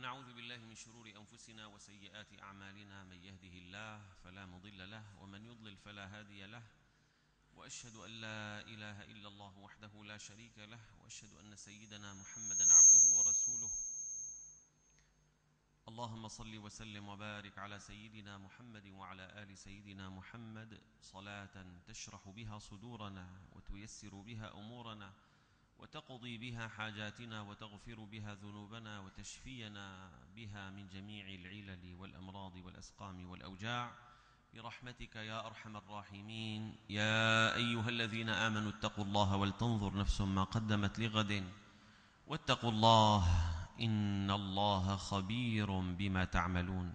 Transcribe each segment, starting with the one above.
ونعوذ بالله من شرور أنفسنا وسيئات أعمالنا من يهده الله فلا مضل له ومن يضلل فلا هادي له وأشهد أن لا إله إلا الله وحده لا شريك له وأشهد أن سيدنا محمدا عبده ورسوله اللهم صل وسلم وبارك على سيدنا محمد وعلى آل سيدنا محمد صلاة تشرح بها صدورنا وتيسر بها أمورنا وتقضي بها حاجاتنا وتغفر بها ذنوبنا وتشفينا بها من جميع العلل والأمراض والأسقام والأوجاع برحمتك يا أرحم الراحمين يا أيها الذين آمنوا اتقوا الله ولتنظر نفس ما قدمت لغد واتقوا الله إن الله خبير بما تعملون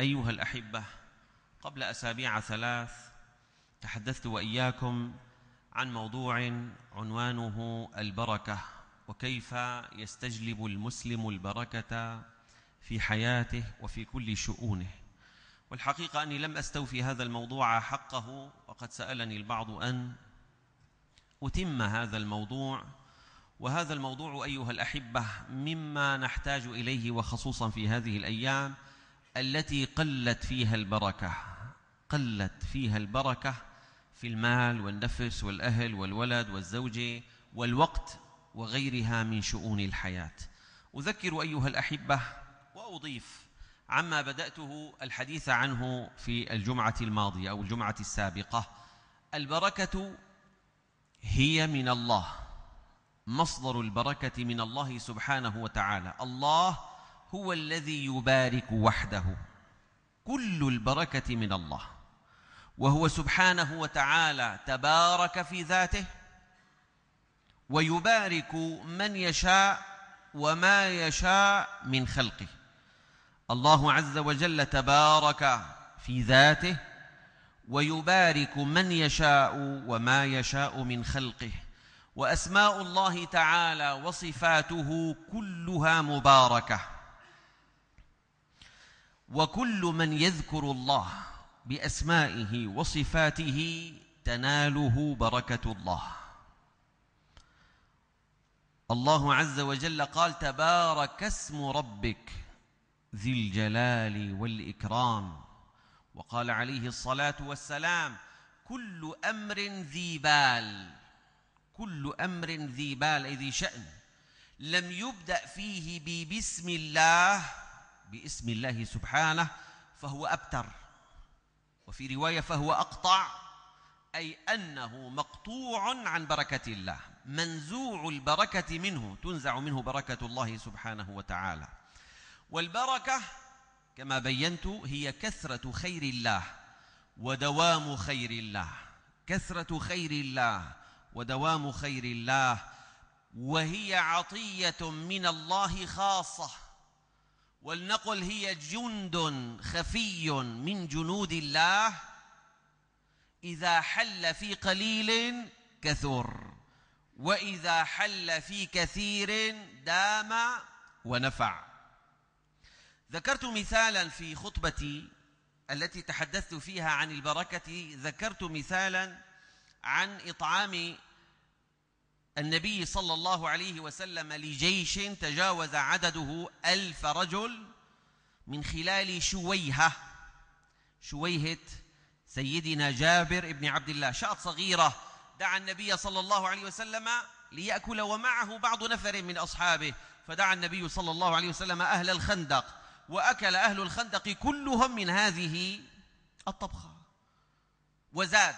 أيها الأحبة قبل أسابيع ثلاث تحدثت وإياكم عن موضوع عنوانه البركة وكيف يستجلب المسلم البركة في حياته وفي كل شؤونه والحقيقة أني لم أستوفي هذا الموضوع حقه وقد سألني البعض أن أتم هذا الموضوع وهذا الموضوع أيها الأحبة مما نحتاج إليه وخصوصا في هذه الأيام التي قلت فيها البركة قلت فيها البركة في المال والنفس والأهل والولد والزوجة والوقت وغيرها من شؤون الحياة أذكر أيها الأحبة وأضيف عما بدأته الحديث عنه في الجمعة الماضية أو الجمعة السابقة البركة هي من الله مصدر البركة من الله سبحانه وتعالى الله هو الذي يبارك وحده كل البركة من الله وهو سبحانه وتعالى تبارك في ذاته ويبارك من يشاء وما يشاء من خلقه الله عز وجل تبارك في ذاته ويبارك من يشاء وما يشاء من خلقه واسماء الله تعالى وصفاته كلها مباركه وكل من يذكر الله باسمائه وصفاته تناله بركه الله الله عز وجل قال تبارك اسم ربك ذي الجلال والاكرام وقال عليه الصلاه والسلام كل امر ذي بال كل امر ذي بال اي ذي شان لم يبدا فيه بسم الله باسم الله سبحانه فهو ابتر وفي رواية فهو أقطع أي أنه مقطوع عن بركة الله منزوع البركة منه تنزع منه بركة الله سبحانه وتعالى والبركة كما بينت هي كثرة خير الله ودوام خير الله كثرة خير الله ودوام خير الله وهي عطية من الله خاصة ولنقل هي جند خفي من جنود الله إذا حل في قليل كثر وإذا حل في كثير دام ونفع ذكرت مثالا في خطبتي التي تحدثت فيها عن البركة ذكرت مثالا عن إطعام النبي صلى الله عليه وسلم لجيش تجاوز عدده ألف رجل من خلال شويهة شويهة سيدنا جابر بن عبد الله شاة صغيرة دعا النبي صلى الله عليه وسلم ليأكل ومعه بعض نفر من أصحابه فدعا النبي صلى الله عليه وسلم أهل الخندق وأكل أهل الخندق كلهم من هذه الطبخة وزاد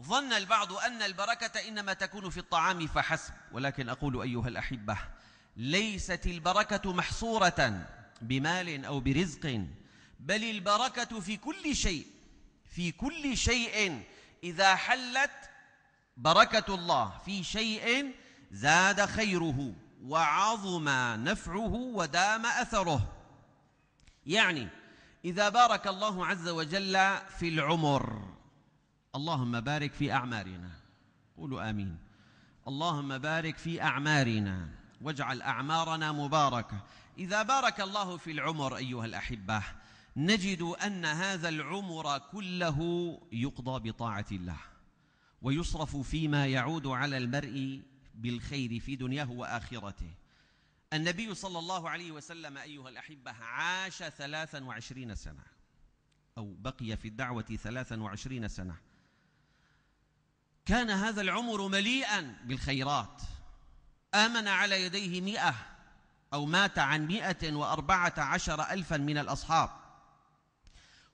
ظن البعض أن البركة إنما تكون في الطعام فحسب ولكن أقول أيها الأحبة ليست البركة محصورة بمال أو برزق بل البركة في كل شيء في كل شيء إذا حلت بركة الله في شيء زاد خيره وعظم نفعه ودام أثره يعني إذا بارك الله عز وجل في العمر اللهم بارك في أعمارنا قولوا آمين اللهم بارك في أعمارنا واجعل أعمارنا مباركة إذا بارك الله في العمر أيها الأحبة نجد أن هذا العمر كله يقضى بطاعة الله ويصرف فيما يعود على المرء بالخير في دنياه وآخرته النبي صلى الله عليه وسلم أيها الأحبة عاش ثلاثا وعشرين سنة أو بقي في الدعوة ثلاثا وعشرين سنة كان هذا العمر مليئا بالخيرات آمن على يديه مئة أو مات عن مئة وأربعة عشر ألفا من الأصحاب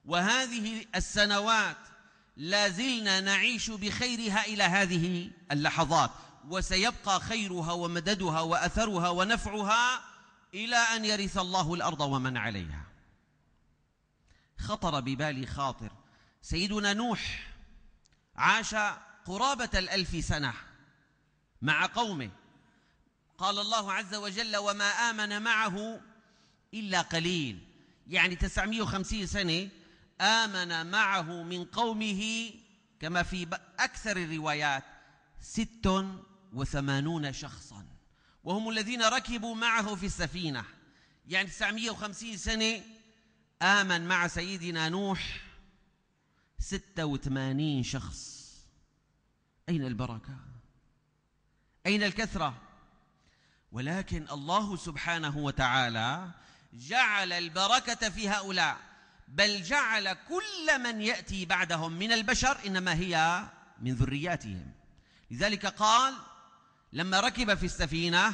وهذه السنوات لا زلنا نعيش بخيرها إلى هذه اللحظات وسيبقى خيرها ومددها وأثرها ونفعها إلى أن يرث الله الأرض ومن عليها خطر ببالي خاطر سيدنا نوح عاش قرابة الألف سنة مع قومه قال الله عز وجل وما آمن معه إلا قليل يعني 950 سنة آمن معه من قومه كما في أكثر الروايات ست وثمانون شخصا وهم الذين ركبوا معه في السفينة يعني 950 سنة آمن مع سيدنا نوح 86 شخص أين البركة أين الكثرة ولكن الله سبحانه وتعالى جعل البركة في هؤلاء بل جعل كل من يأتي بعدهم من البشر إنما هي من ذرياتهم لذلك قال لما ركب في السفينة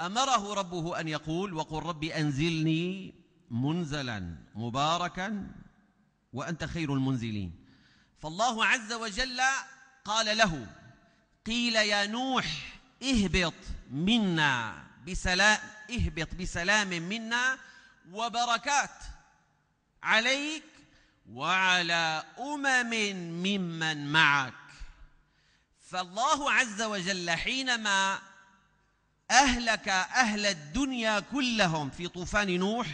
أمره ربه أن يقول وقل رب أنزلني منزلا مباركا وأنت خير المنزلين فالله عز وجل قال له قيل يا نوح اهبط منا بسلام اهبط بسلام منا وبركات عليك وعلى امم ممن معك فالله عز وجل حينما اهلك اهل الدنيا كلهم في طوفان نوح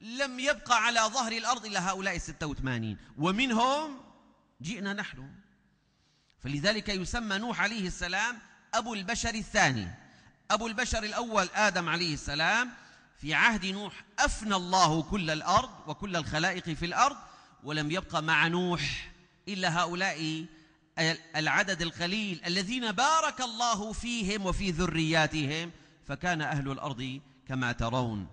لم يبقى على ظهر الارض الا هؤلاء 86 ومنهم جئنا نحن فلذلك يسمى نوح عليه السلام أبو البشر الثاني أبو البشر الأول آدم عليه السلام في عهد نوح أفنى الله كل الأرض وكل الخلائق في الأرض ولم يبقى مع نوح إلا هؤلاء العدد القليل الذين بارك الله فيهم وفي ذرياتهم فكان أهل الأرض كما ترون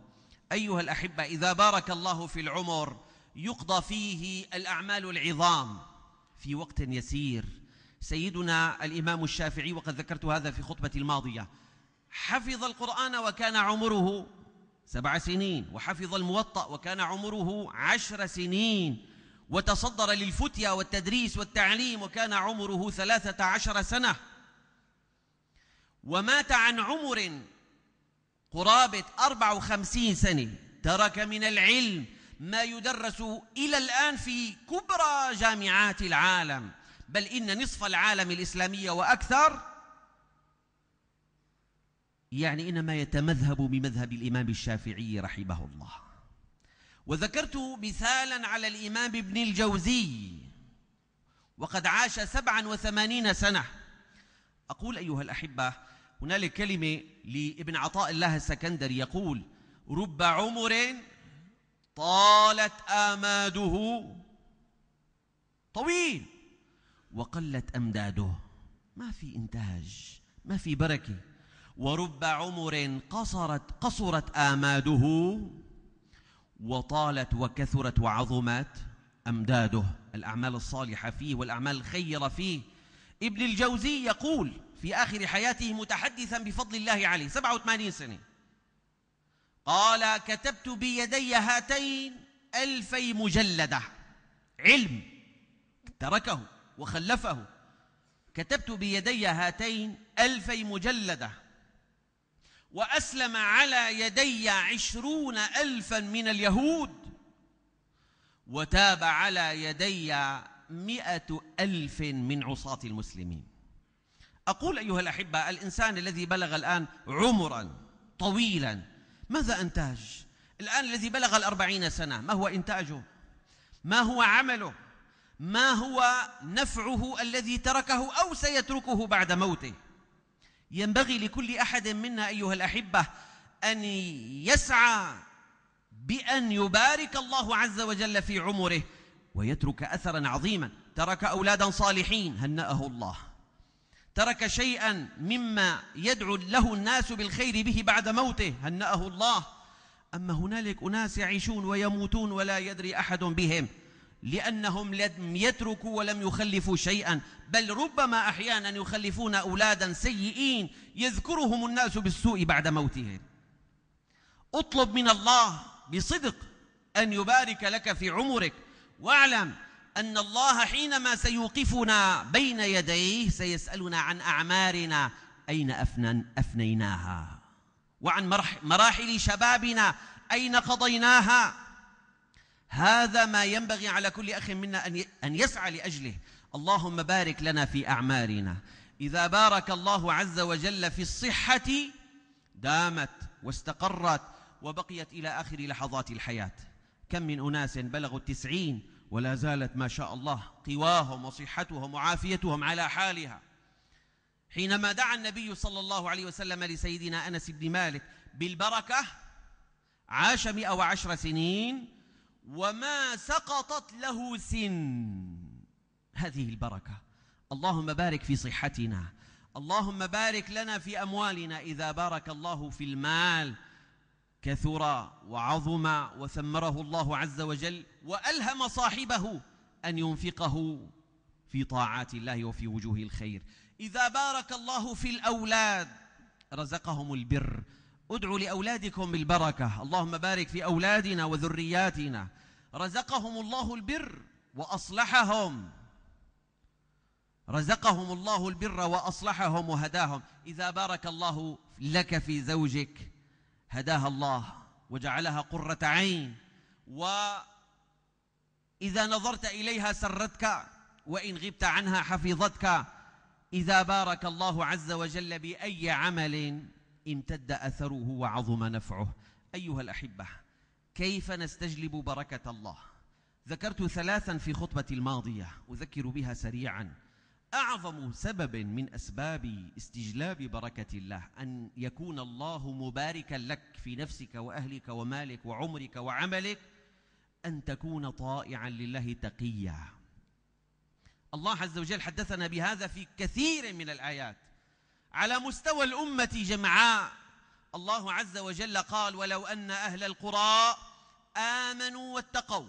أيها الأحبة إذا بارك الله في العمر يقضى فيه الأعمال العظام في وقت يسير سيدنا الإمام الشافعي وقد ذكرت هذا في خطبة الماضية حفظ القرآن وكان عمره سبع سنين وحفظ الموطأ وكان عمره عشر سنين وتصدر للفتيا والتدريس والتعليم وكان عمره ثلاثة عشر سنة ومات عن عمر قرابة أربع وخمسين سنة ترك من العلم ما يدرس إلى الآن في كبرى جامعات العالم بل إن نصف العالم الإسلامي وأكثر يعني إنما يتمذهب بمذهب الإمام الشافعي رحمه الله وذكرت مثالا على الإمام ابن الجوزي وقد عاش سبعا وثمانين سنة أقول أيها الأحبة هنالك كلمة لابن عطاء الله السكندري يقول رب عمر طالت آماده طويل وقلت أمداده ما في إنتاج ما في بركة ورب عمر قصرت قصرت آماده وطالت وكثرت وعظمت أمداده الأعمال الصالحة فيه والأعمال الخيرة فيه ابن الجوزي يقول في آخر حياته متحدثا بفضل الله عليه 87 سنة قال كتبت بيدي هاتين ألفي مجلدة علم تركه وخلفه كتبت بيدي هاتين ألفي مجلدة وأسلم على يدي عشرون ألفا من اليهود وتاب على يدي مئة ألف من عصاة المسلمين أقول أيها الأحبة الإنسان الذي بلغ الآن عمرا طويلا ماذا أنتاج؟ الآن الذي بلغ الأربعين سنة ما هو إنتاجه؟ ما هو عمله؟ ما هو نفعه الذي تركه أو سيتركه بعد موته ينبغي لكل أحد منا أيها الأحبة أن يسعى بأن يبارك الله عز وجل في عمره ويترك أثرا عظيما ترك أولادا صالحين هنأه الله ترك شيئا مما يدعو له الناس بالخير به بعد موته هنأه الله أما هنالك أناس يعيشون ويموتون ولا يدري أحد بهم لأنهم لم يتركوا ولم يخلفوا شيئا بل ربما أحيانا يخلفون أولادا سيئين يذكرهم الناس بالسوء بعد موتهم اطلب من الله بصدق أن يبارك لك في عمرك واعلم أن الله حينما سيوقفنا بين يديه سيسألنا عن أعمارنا أين أفنن أفنيناها وعن مراحل شبابنا أين قضيناها هذا ما ينبغي على كل أخ منا أن يسعى لأجله اللهم بارك لنا في أعمارنا إذا بارك الله عز وجل في الصحة دامت واستقرت وبقيت إلى آخر لحظات الحياة كم من أناس بلغوا التسعين ولا زالت ما شاء الله قواهم وصحتهم وعافيتهم على حالها حينما دعا النبي صلى الله عليه وسلم لسيدنا أنس بن مالك بالبركة عاش مئة وعشر سنين وما سقطت له سن هذه البركة اللهم بارك في صحتنا اللهم بارك لنا في أموالنا إذا بارك الله في المال كثر وعظم وثمره الله عز وجل وألهم صاحبه أن ينفقه في طاعات الله وفي وجوه الخير إذا بارك الله في الأولاد رزقهم البر ادعوا لأولادكم بالبركة اللهم بارك في أولادنا وذرياتنا رزقهم الله البر وأصلحهم رزقهم الله البر وأصلحهم وهداهم إذا بارك الله لك في زوجك هداها الله وجعلها قرة عين وإذا نظرت إليها سرتك وإن غبت عنها حفظتك إذا بارك الله عز وجل بأي عمل امتد أثره وعظم نفعه أيها الأحبة كيف نستجلب بركة الله ذكرت ثلاثا في خطبة الماضية أذكر بها سريعا أعظم سبب من أسباب استجلاب بركة الله أن يكون الله مباركا لك في نفسك وأهلك ومالك وعمرك وعملك أن تكون طائعا لله تقيا الله عز وجل حدثنا بهذا في كثير من الآيات على مستوى الأمة جمعاء الله عز وجل قال ولو أن أهل القرى آمنوا واتقوا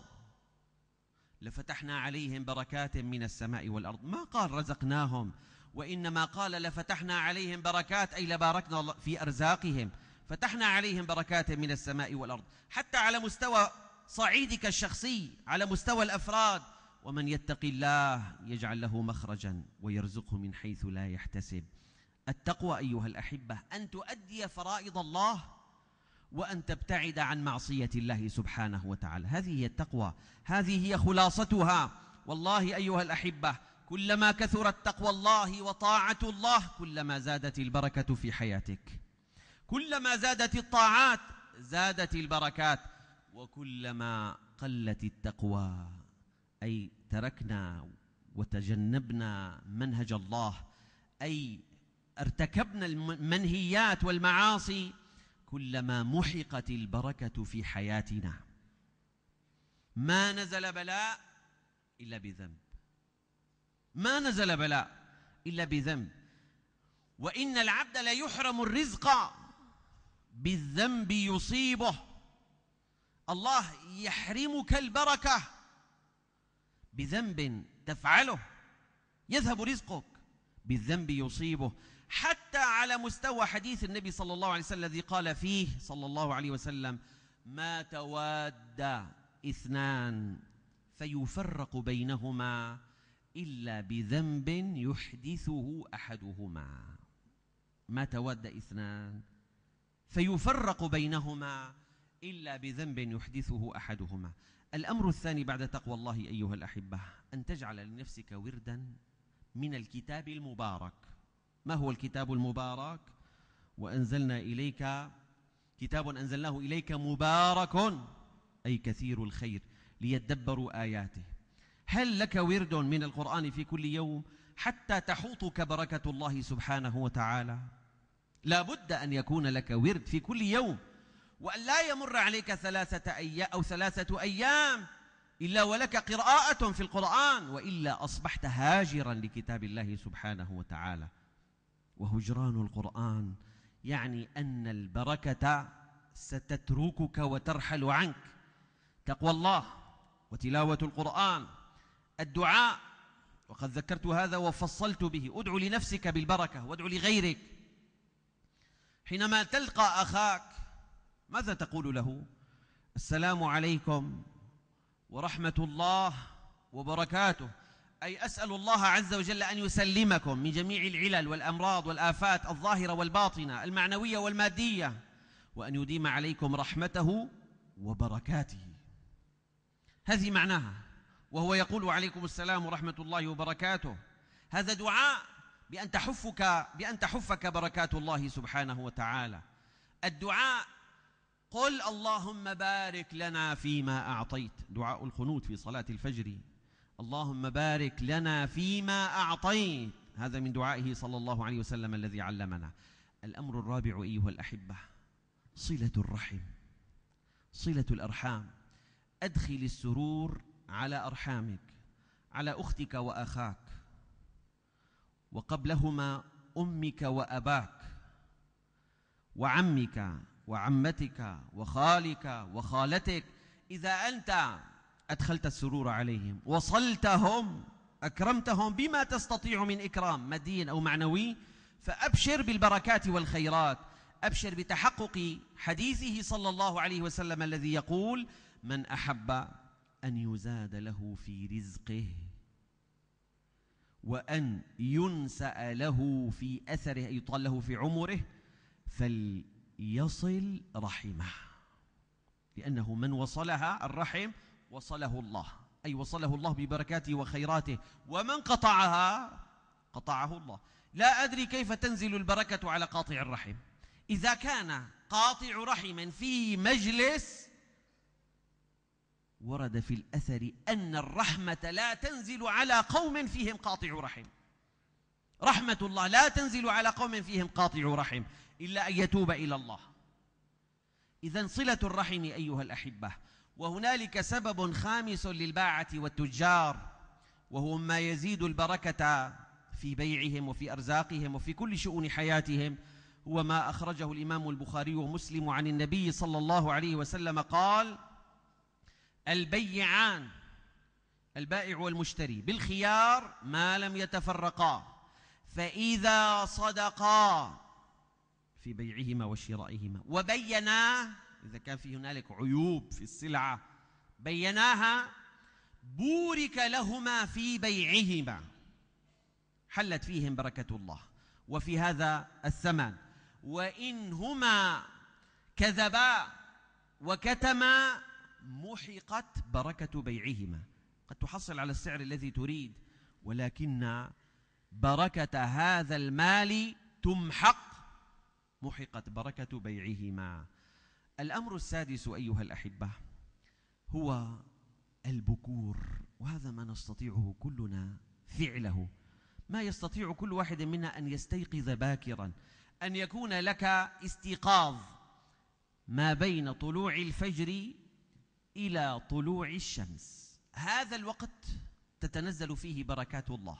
لفتحنا عليهم بركات من السماء والأرض ما قال رزقناهم وإنما قال لفتحنا عليهم بركات أي لباركنا في أرزاقهم فتحنا عليهم بركات من السماء والأرض حتى على مستوى صعيدك الشخصي على مستوى الأفراد ومن يتق الله يجعل له مخرجا ويرزقه من حيث لا يحتسب التقوى أيها الأحبة أن تؤدي فرائض الله وأن تبتعد عن معصية الله سبحانه وتعالى هذه هي التقوى هذه هي خلاصتها والله أيها الأحبة كلما كثرت تقوى الله وطاعة الله كلما زادت البركة في حياتك كلما زادت الطاعات زادت البركات وكلما قلت التقوى أي تركنا وتجنبنا منهج الله أي ارتكبنا المنهيات والمعاصي كلما محقت البركة في حياتنا ما نزل بلاء إلا بذنب ما نزل بلاء إلا بذنب وإن العبد لا يحرم الرزق بالذنب يصيبه الله يحرمك البركة بذنب تفعله يذهب رزقك بالذنب يصيبه حتى على مستوى حديث النبي صلى الله عليه وسلم الذي قال فيه صلى الله عليه وسلم ما تواد اثنان فيفرق بينهما إلا بذنب يحدثه أحدهما ما تواد اثنان فيفرق بينهما إلا بذنب يحدثه أحدهما الأمر الثاني بعد تقوى الله أيها الأحبة أن تجعل لنفسك وردا من الكتاب المبارك ما هو الكتاب المبارك وأنزلنا إليك كتاب أنزلناه إليك مبارك أي كثير الخير ليدبروا آياته هل لك ورد من القرآن في كل يوم حتى تحوطك بركة الله سبحانه وتعالى لا بد أن يكون لك ورد في كل يوم وأن لا يمر عليك ثلاثة أيام أو ثلاثة أيام إلا ولك قراءة في القرآن وإلا أصبحت هاجرا لكتاب الله سبحانه وتعالى وهجران القرآن يعني أن البركة ستتركك وترحل عنك تقوى الله وتلاوة القرآن الدعاء وقد ذكرت هذا وفصلت به ادعو لنفسك بالبركة وادعو لغيرك حينما تلقى أخاك ماذا تقول له السلام عليكم ورحمة الله وبركاته أي أسأل الله عز وجل أن يسلمكم من جميع العلل والأمراض والآفات الظاهرة والباطنة المعنوية والمادية وأن يديم عليكم رحمته وبركاته هذه معناها وهو يقول عليكم السلام ورحمة الله وبركاته هذا دعاء بأن تحفك بأن تحفك بركات الله سبحانه وتعالى الدعاء قل اللهم بارك لنا فيما أعطيت دعاء القنوت في صلاة الفجر اللهم بارك لنا فيما أعطيت هذا من دعائه صلى الله عليه وسلم الذي علمنا الأمر الرابع أيها الأحبة صلة الرحم صلة الأرحام أدخل السرور على أرحامك على أختك وأخاك وقبلهما أمك وأباك وعمك وعمتك وخالك وخالتك إذا أنت أدخلت السرور عليهم وصلتهم أكرمتهم بما تستطيع من إكرام مادي أو معنوي فأبشر بالبركات والخيرات أبشر بتحقق حديثه صلى الله عليه وسلم الذي يقول من أحب أن يزاد له في رزقه وأن ينسأ له في أثره أي يطال له في عمره فل يصل رحمه لأنه من وصلها الرحم وصله الله أي وصله الله ببركاته وخيراته ومن قطعها قطعه الله لا أدري كيف تنزل البركة على قاطع الرحم إذا كان قاطع رحم في مجلس ورد في الأثر أن الرحمة لا تنزل على قوم فيهم قاطع رحم رحمة الله لا تنزل على قوم فيهم قاطع رحم إلا أن يتوب إلى الله إذا صلة الرحم أيها الأحبة وهنالك سبب خامس للباعة والتجار وهو ما يزيد البركة في بيعهم وفي أرزاقهم وفي كل شؤون حياتهم هو ما أخرجه الإمام البخاري ومسلم عن النبي صلى الله عليه وسلم قال البيعان البائع والمشتري بالخيار ما لم يتفرقا فإذا صدقا في بيعهما وشرائهما وبينا إذا كان في هنالك عيوب في السلعة بيناها بورك لهما في بيعهما حلت فيهم بركة الله وفي هذا الثمن وإن هما كذبا وكتما محقت بركة بيعهما قد تحصل على السعر الذي تريد ولكن بركة هذا المال تمحق محقت بركة بيعهما الأمر السادس أيها الأحبة هو البكور وهذا ما نستطيعه كلنا فعله ما يستطيع كل واحد منا أن يستيقظ باكرا أن يكون لك استيقاظ ما بين طلوع الفجر إلى طلوع الشمس هذا الوقت تتنزل فيه بركات الله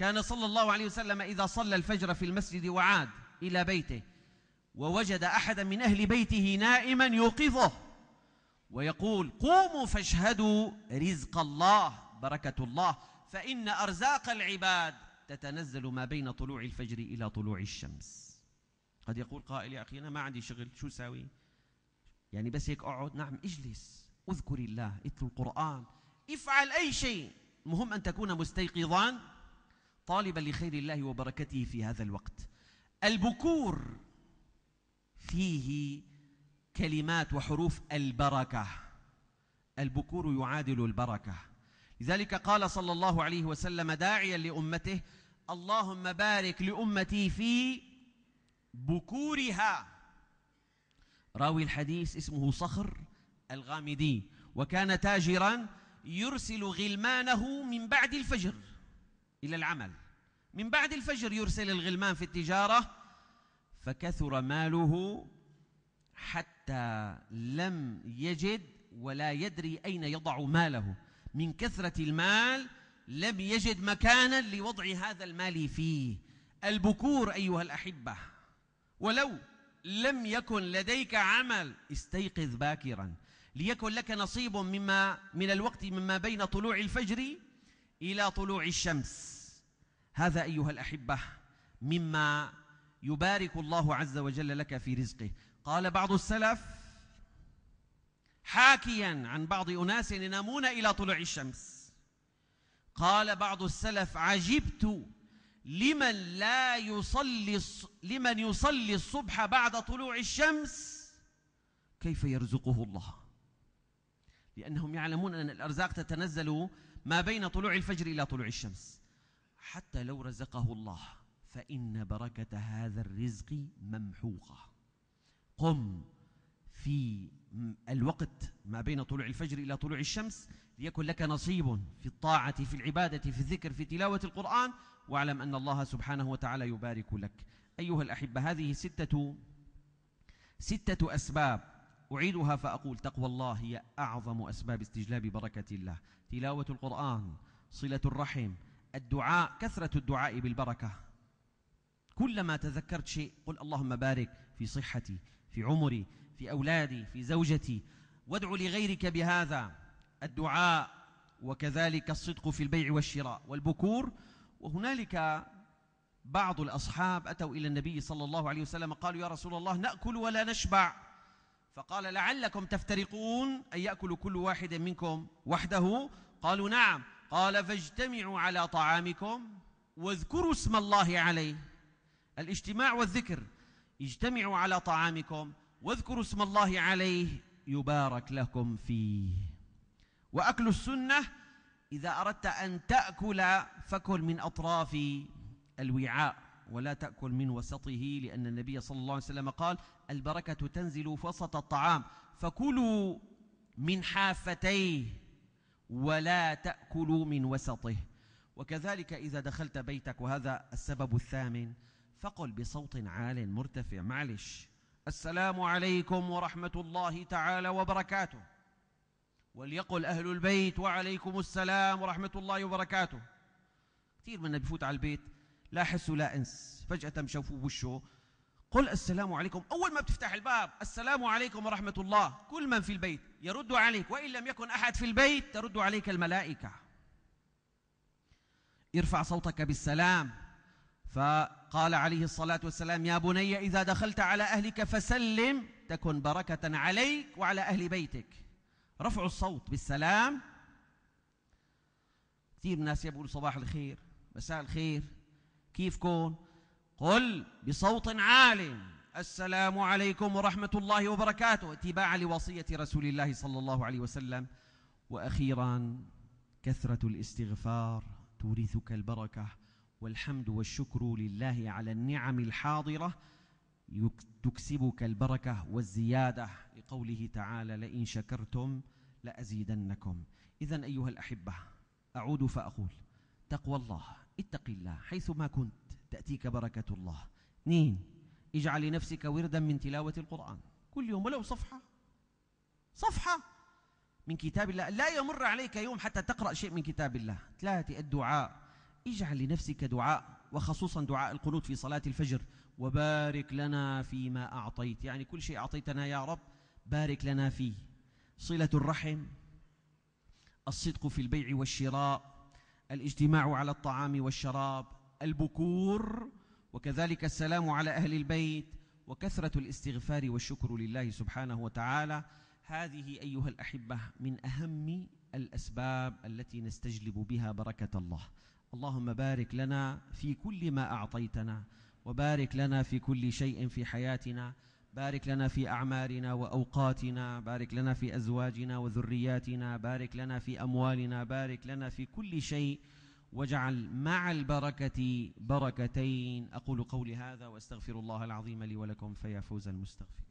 كان صلى الله عليه وسلم إذا صلى الفجر في المسجد وعاد إلى بيته ووجد أحدا من أهل بيته نائما يوقظه ويقول قوموا فاشهدوا رزق الله بركة الله فإن أرزاق العباد تتنزل ما بين طلوع الفجر إلى طلوع الشمس قد يقول قائل يا أخي أنا ما عندي شغل شو ساوي يعني بس هيك أقعد نعم اجلس اذكر الله اتلو القرآن افعل أي شيء المهم أن تكون مستيقظا طالبا لخير الله وبركته في هذا الوقت البكور فيه كلمات وحروف البركه البكور يعادل البركه لذلك قال صلى الله عليه وسلم داعيا لامته اللهم بارك لامتي في بكورها راوي الحديث اسمه صخر الغامدي وكان تاجرا يرسل غلمانه من بعد الفجر إلى العمل من بعد الفجر يرسل الغلمان في التجارة فكثر ماله حتى لم يجد ولا يدري أين يضع ماله من كثرة المال لم يجد مكانا لوضع هذا المال فيه البكور أيها الأحبة ولو لم يكن لديك عمل استيقظ باكرا ليكن لك نصيب مما من الوقت مما بين طلوع الفجر إلى طلوع الشمس هذا أيها الأحبة مما يبارك الله عز وجل لك في رزقه قال بعض السلف حاكيا عن بعض أناس ينامون إلى طلوع الشمس قال بعض السلف عجبت لمن لا يصلي لمن يصلي الصبح بعد طلوع الشمس كيف يرزقه الله لأنهم يعلمون أن الأرزاق تتنزل ما بين طلوع الفجر إلى طلوع الشمس حتى لو رزقه الله فإن بركة هذا الرزق ممحوقة قم في الوقت ما بين طلوع الفجر إلى طلوع الشمس ليكن لك نصيب في الطاعة في العبادة في الذكر في تلاوة القرآن واعلم أن الله سبحانه وتعالى يبارك لك أيها الأحبة هذه ستة ستة أسباب أعيدها فأقول تقوى الله هي أعظم أسباب استجلاب بركة الله تلاوة القرآن صلة الرحم الدعاء كثرة الدعاء بالبركة كلما تذكرت شيء قل اللهم بارك في صحتي في عمري في أولادي في زوجتي وادع لغيرك بهذا الدعاء وكذلك الصدق في البيع والشراء والبكور وهنالك بعض الأصحاب أتوا إلى النبي صلى الله عليه وسلم قالوا يا رسول الله نأكل ولا نشبع فقال لعلكم تفترقون أن يأكل كل واحد منكم وحده قالوا نعم قال فاجتمعوا على طعامكم واذكروا اسم الله عليه الاجتماع والذكر اجتمعوا على طعامكم واذكروا اسم الله عليه يبارك لكم فيه وأكل السنة إذا أردت أن تأكل فكل من أطراف الوعاء ولا تأكل من وسطه لأن النبي صلى الله عليه وسلم قال البركة تنزل وسط الطعام فكلوا من حافتيه ولا تأكلوا من وسطه وكذلك إذا دخلت بيتك وهذا السبب الثامن فقل بصوت عال مرتفع معلش السلام عليكم ورحمة الله تعالى وبركاته وليقل أهل البيت وعليكم السلام ورحمة الله وبركاته كثير منا بفوت على البيت لا حس ولا انس فجاه مشوفوا بوشه قل السلام عليكم اول ما بتفتح الباب السلام عليكم ورحمه الله كل من في البيت يرد عليك وان لم يكن احد في البيت ترد عليك الملائكه ارفع صوتك بالسلام فقال عليه الصلاه والسلام يا بني اذا دخلت على اهلك فسلم تكن بركه عليك وعلى اهل بيتك رفع الصوت بالسلام كثير من الناس يقولوا صباح الخير مساء الخير كيف كون قل بصوت عال السلام عليكم ورحمة الله وبركاته اتباعا لوصية رسول الله صلى الله عليه وسلم وأخيرا كثرة الاستغفار تورثك البركة والحمد والشكر لله على النعم الحاضرة تكسبك البركة والزيادة لقوله تعالى لئن شكرتم لأزيدنكم إذا أيها الأحبة أعود فأقول تقوى الله اتق الله حيث ما كنت تأتيك بركة الله اثنين اجعل لنفسك وردا من تلاوة القرآن كل يوم ولو صفحة صفحة من كتاب الله لا يمر عليك يوم حتى تقرأ شيء من كتاب الله ثلاثة الدعاء اجعل لنفسك دعاء وخصوصا دعاء القنوت في صلاة الفجر وبارك لنا فيما أعطيت يعني كل شيء أعطيتنا يا رب بارك لنا فيه صلة الرحم الصدق في البيع والشراء الاجتماع على الطعام والشراب البكور وكذلك السلام على أهل البيت وكثرة الاستغفار والشكر لله سبحانه وتعالى هذه أيها الأحبة من أهم الأسباب التي نستجلب بها بركة الله اللهم بارك لنا في كل ما أعطيتنا وبارك لنا في كل شيء في حياتنا بارك لنا في أعمارنا وأوقاتنا بارك لنا في أزواجنا وذرياتنا بارك لنا في أموالنا بارك لنا في كل شيء واجعل مع البركة بركتين أقول قولي هذا وأستغفر الله العظيم لي ولكم فيا فوز المستغفر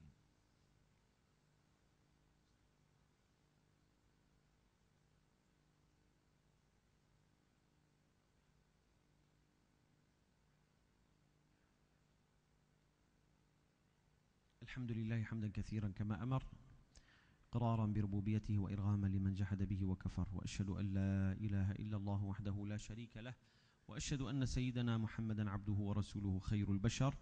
الحمد لله حمدا كثيرا كما أمر إقرارا بربوبيته وإرغاما لمن جحد به وكفر وأشهد أن لا إله إلا الله وحده لا شريك له وأشهد أن سيدنا محمدا عبده ورسوله خير البشر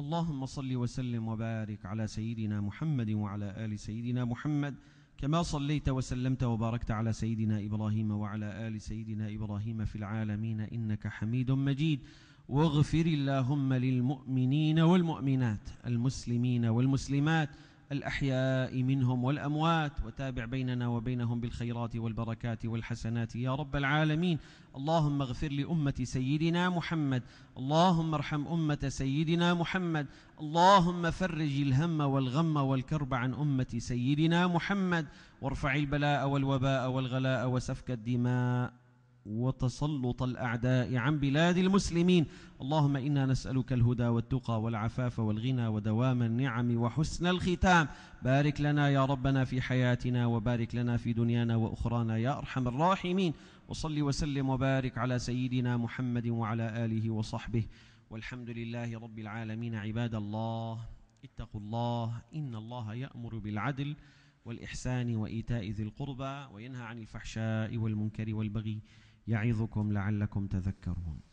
اللهم صل وسلم وبارك على سيدنا محمد وعلى آل سيدنا محمد كما صليت وسلمت وباركت على سيدنا إبراهيم وعلى آل سيدنا إبراهيم في العالمين إنك حميد مجيد واغفر اللهم للمؤمنين والمؤمنات المسلمين والمسلمات الأحياء منهم والأموات وتابع بيننا وبينهم بالخيرات والبركات والحسنات يا رب العالمين اللهم اغفر لأمة سيدنا محمد اللهم ارحم أمة سيدنا محمد اللهم فرج الهم والغم والكرب عن أمة سيدنا محمد وارفع البلاء والوباء والغلاء وسفك الدماء وتسلط الأعداء عن بلاد المسلمين اللهم إنا نسألك الهدى والتقى والعفاف والغنى ودوام النعم وحسن الختام بارك لنا يا ربنا في حياتنا وبارك لنا في دنيانا وأخرانا يا أرحم الراحمين وصل وسلم وبارك على سيدنا محمد وعلى آله وصحبه والحمد لله رب العالمين عباد الله اتقوا الله إن الله يأمر بالعدل والإحسان وإيتاء ذي القربى وينهى عن الفحشاء والمنكر والبغي يعظكم لعلكم تذكرون